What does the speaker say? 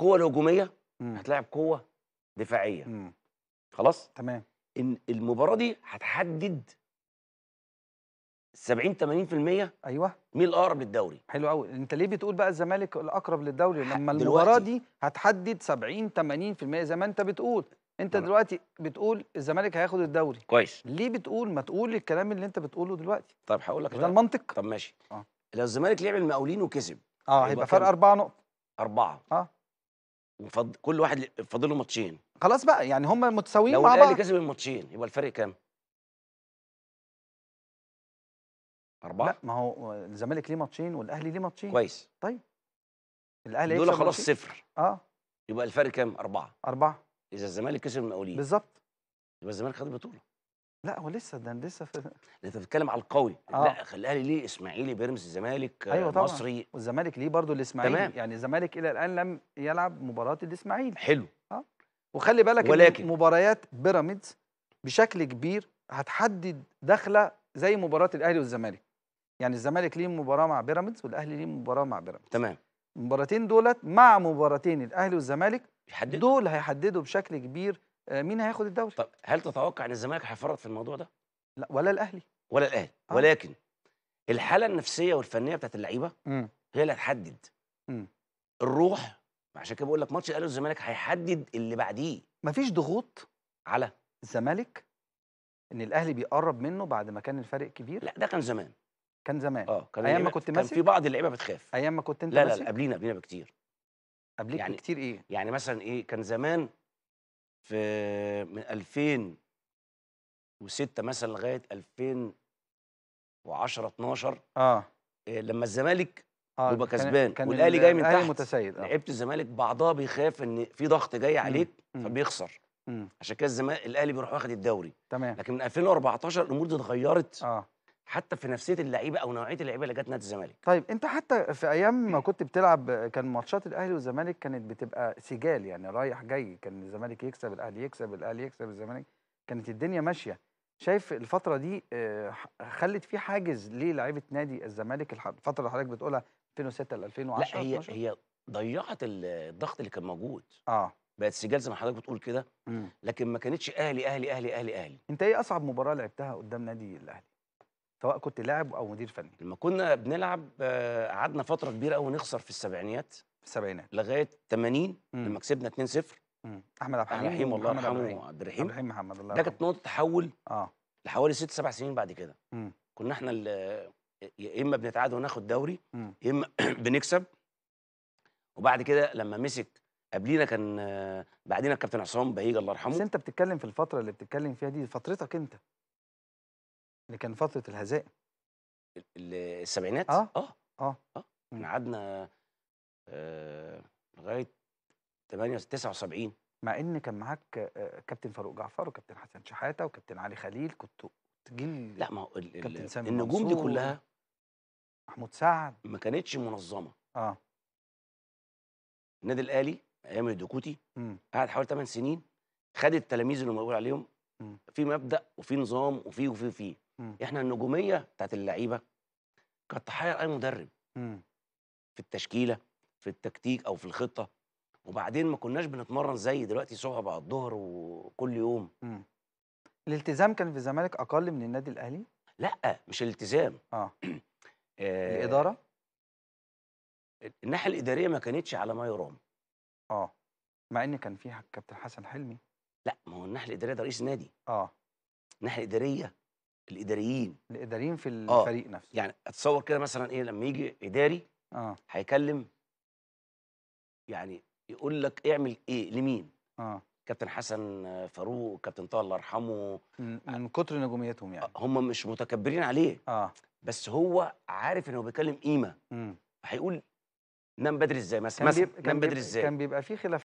القوه الهجوميه هتلاعب قوه دفاعيه مم. خلاص تمام ان المباراه دي هتحدد 70 80% ايوه مين الاقرب للدوري حلو قوي انت ليه بتقول بقى الزمالك الاقرب للدوري لما المباراه دي هتحدد 70 80% زي ما انت بتقول انت مم. دلوقتي بتقول الزمالك هياخد الدوري كويس ليه بتقول ما تقول الكلام اللي انت بتقوله دلوقتي طب هقول لك ده المنطق طب ماشي اه لو الزمالك لعب المقاولين وكسب اه هيبقى فرق اربعه نقط اربعه اه وفض... كل واحد فاضله ماتشين خلاص بقى يعني هم متساويين مع بعض لو الاهلي كسب الماتشين يبقى الفرق كام؟ أربعة؟ لا ما هو الزمالك ليه ماتشين والأهلي ليه ماتشين كويس طيب الأهلي دول خلاص ماتشين. صفر اه يبقى الفرق كام؟ أربعة أربعة إذا الزمالك كسب المقاولين بالظبط يبقى الزمالك خد البطولة لا هو لسه ده لسه في انت بتتكلم على القوي آه. لا الاهلي ليه اسماعيلي بيراميدز الزمالك آه، أيوة طبعا. والزمالك ليه برضه الاسماعيلي تمام. يعني الزمالك الى الان لم يلعب مباراه الاسماعيلي حلو اه وخلي بالك ولكن مباريات بيراميدز بشكل كبير هتحدد دخله زي مباراه الاهلي والزمالك يعني الزمالك ليه مباراه مع بيراميدز والاهلي ليه مباراه مع بيراميدز تمام المباراتين دولت مع مباراتين الاهلي والزمالك دول هيحددوا بشكل كبير آه، مين هياخد الدوري طب هل تتوقع ان الزمالك هيفرط في الموضوع ده لا ولا الاهلي ولا الاهلي آه. ولكن الحاله النفسيه والفنيه بتاعت اللعيبه هي اللي هتحدد الروح عشان كده بقول لك ماتش الاهلي والزمالك هيحدد اللي بعديه مفيش ضغوط على الزمالك ان الاهلي بيقرب منه بعد ما كان الفارق كبير لا ده كان زمان كان زمان اه كان ايام ما كنت ماسك كان في بعض اللعيبه بتخاف ايام ما كنت انت لا لا, لا قبلينا قبلينا بكتير قبليك يعني بكتير ايه يعني مثلا ايه كان زمان في من 2006 مثلا لغايه 2010 12 آه. اه لما الزمالك آه بيبقى كسبان والاهلي جاي من تحت متسيد آه. لعيبه الزمالك بعضها بيخاف ان في ضغط جاي عليك مم. فبيخسر مم. عشان كده الزمالك الاهلي بيروح واخد الدوري تمام لكن من 2014 الامور دي اتغيرت اه حتى في نفسيه اللعيبه او نوعيه اللعيبه اللي جت نادي الزمالك طيب انت حتى في ايام ما كنت بتلعب كان ماتشات الاهلي والزمالك كانت بتبقى سجال يعني رايح جاي كان الزمالك يكسب الاهلي يكسب الاهلي يكسب الزمالك كانت الدنيا ماشيه شايف الفتره دي آه، خلت في حاجز للاعيبه نادي الزمالك الفتره اللي حضرتك بتقولها 2006 ل 2010 لا هي 12. هي ضيعت الضغط اللي كان موجود اه بقت سجال زي ما حضرتك بتقول كده لكن ما كانتش اهلي اهلي اهلي اهلي اهلي انت ايه اصعب مباراه لعبتها قدام نادي الاهلي سواء كنت لاعب او مدير فني لما كنا بنلعب آه، قعدنا فتره كبيره قوي نخسر في السبعينات في السبعينات لغايه 80 لما كسبنا 2-0 احمد عبد الحليم الله يرحمه عبد الرحيم عبد الرحيم محمد الله ده كانت نقطه تحول اه لحوالي ست سبع سنين بعد كده مم. كنا احنا آه، يا اما بنتعادل وناخد دوري يا اما بنكسب وبعد كده لما مسك قبلينا كان آه، بعدين الكابتن عصام بهيج الله يرحمه بس انت بتتكلم في الفتره اللي بتتكلم فيها دي فترتك انت اللي كان فتره الهزائم السبعينات اه اه اه, آه. احنا قعدنا آه لغايه 78 79 مع ان كان معاك آه، كابتن فاروق جعفر وكابتن حسن شحاته وكابتن علي خليل كنت جيل لا ما هو النجوم دي كلها محمود سعد ما كانتش منظمه اه النادي الاهلي ايام الدكوتي قعد حوالي 8 سنين خد التلاميذ اللي بقول عليهم في مبدا وفي نظام وفي وفي وفي م. احنا النجوميه بتاعت اللعيبه كانت تحير اي مدرب م. في التشكيله في التكتيك او في الخطه وبعدين ما كناش بنتمرن زي دلوقتي صبح بعد الظهر وكل يوم م. الالتزام كان في الزمالك اقل من النادي الاهلي لا مش الالتزام آه. اه الاداره الناحيه الاداريه ما كانتش على ما يرام اه مع ان كان في كابتن حسن حلمي لا ما هو الناحيه الاداريه ده رئيس النادي اه الناحيه الاداريه الاداريين الاداريين في آه، الفريق آه. نفسه يعني اتصور كده مثلا ايه لما يجي اداري اه هيكلم يعني يقول لك اعمل ايه لمين اه كابتن حسن فاروق كابتن طه الله يرحمه من كتر نجوميتهم يعني هم مش متكبرين عليه اه بس هو عارف ان هو بيكلم قيمه هيقول نام بدري ازاي مثلا نام بدري ازاي كان بيبقى في خلاف